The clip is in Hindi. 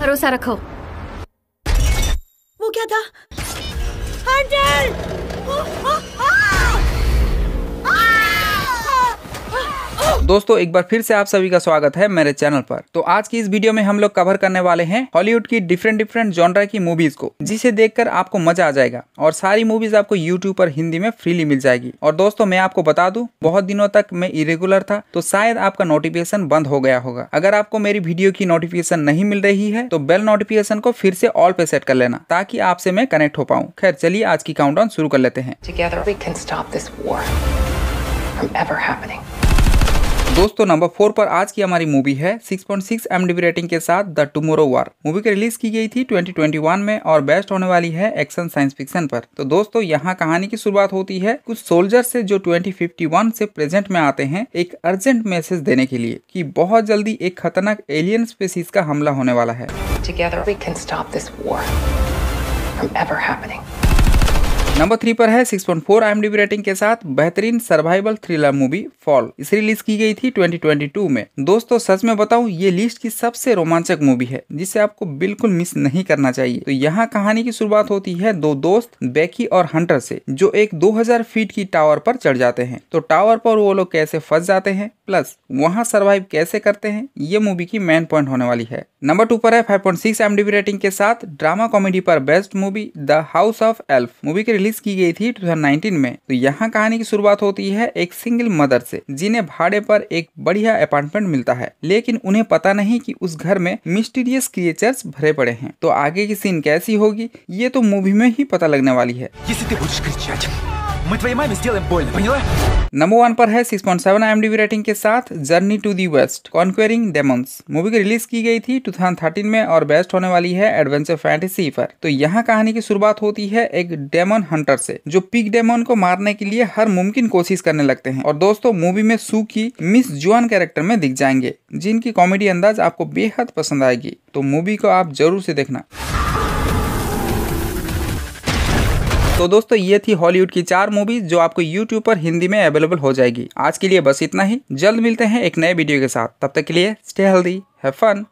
भरोसा रखो वो क्या था हंटर! ओ, ओ, ओ! दोस्तों एक बार फिर से आप सभी का स्वागत है मेरे चैनल पर तो आज की इस वीडियो में हम लोग कवर करने वाले हैं हॉलीवुड की डिफरेंट डिफरेंट जॉनरा की मूवीज को जिसे देखकर आपको मजा आ जाएगा और सारी मूवीज आपको यूट्यूब पर हिंदी में फ्रीली मिल जाएगी और दोस्तों मैं आपको बता दू बहुत दिनों तक मैं इरेगुलर था तो शायद आपका नोटिफिकेशन बंद हो गया होगा अगर आपको मेरी वीडियो की नोटिफिकेशन नहीं मिल रही है तो बेल नोटिफिकेशन को फिर से ऑल पे सेट कर लेना ताकि आपसे मैं कनेक्ट हो पाऊँ खैर चलिए आज की काउंट शुरू कर लेते हैं दोस्तों नंबर फोर पर आज की हमारी मूवी है 6.6 पॉइंट रेटिंग के साथ द टुमोरो वार मूवी की रिलीज की गई थी 2021 में और बेस्ट होने वाली है एक्शन साइंस फिक्शन पर तो दोस्तों यहां कहानी की शुरुआत होती है कुछ सोल्जर से जो 2051 से प्रेजेंट में आते हैं एक अर्जेंट मैसेज देने के लिए कि बहुत जल्दी एक खतरनाक एलियन स्पेसिस का हमला होने वाला है Together we can stop this war from ever happening. Number three पर है 6.4 पॉइंट आईएमडीबी रेटिंग के साथ बेहतरीन सर्वाइवल थ्रिलर मूवी फॉल इस रिलीज की गई थी 2022 में दोस्तों सच में बताऊं ये लिस्ट की सबसे रोमांचक मूवी है जिसे आपको बिल्कुल मिस नहीं करना चाहिए तो यहाँ कहानी की शुरुआत होती है दो दोस्त बेकी और हंटर से जो एक 2000 फीट की टावर पर चढ़ जाते हैं तो टावर पर वो लोग कैसे फंस जाते हैं प्लस वहाँ सर्वाइव कैसे करते हैं ये मूवी की मेन पॉइंट होने वाली है नंबर टू पर है फाइव पॉइंट रेटिंग के साथ ड्रामा कॉमेडी पर best movie the house of elf movie की रिलीज रिलीज की गई थी 2019 में तो यहाँ कहानी की शुरुआत होती है एक सिंगल मदर से जिन्हें भाड़े पर एक बढ़िया अपार्टमेंट मिलता है लेकिन उन्हें पता नहीं कि उस घर में मिस्टीरियस क्रिएचर्स भरे पड़े हैं तो आगे की सीन कैसी होगी ये तो मूवी में ही पता लगने वाली है Мы твоей маме сделаем больно, поняла? नंबर वन पर है 6.7 पॉइंट रेटिंग के साथ journey to the west conquering demons movie की रिलीज की गई थी 2013 में और बेस्ट होने वाली है एडवेंचर फैंटेसी पर तो यहाँ कहानी की शुरुआत होती है एक डेमोन हंटर से जो पिक डेमोन को मारने के लिए हर मुमकिन कोशिश करने लगते हैं और दोस्तों मूवी में सू की मिस जुआन कैरेक्टर में दिख जाएंगे जिनकी कॉमेडी अंदाज आपको बेहद पसंद आएगी तो मूवी को आप जरूर से देखना तो दोस्तों ये थी हॉलीवुड की चार मूवीज जो आपको यूट्यूब पर हिंदी में अवेलेबल हो जाएगी आज के लिए बस इतना ही जल्द मिलते हैं एक नए वीडियो के साथ तब तक के लिए स्टे हेल्दी हैव फन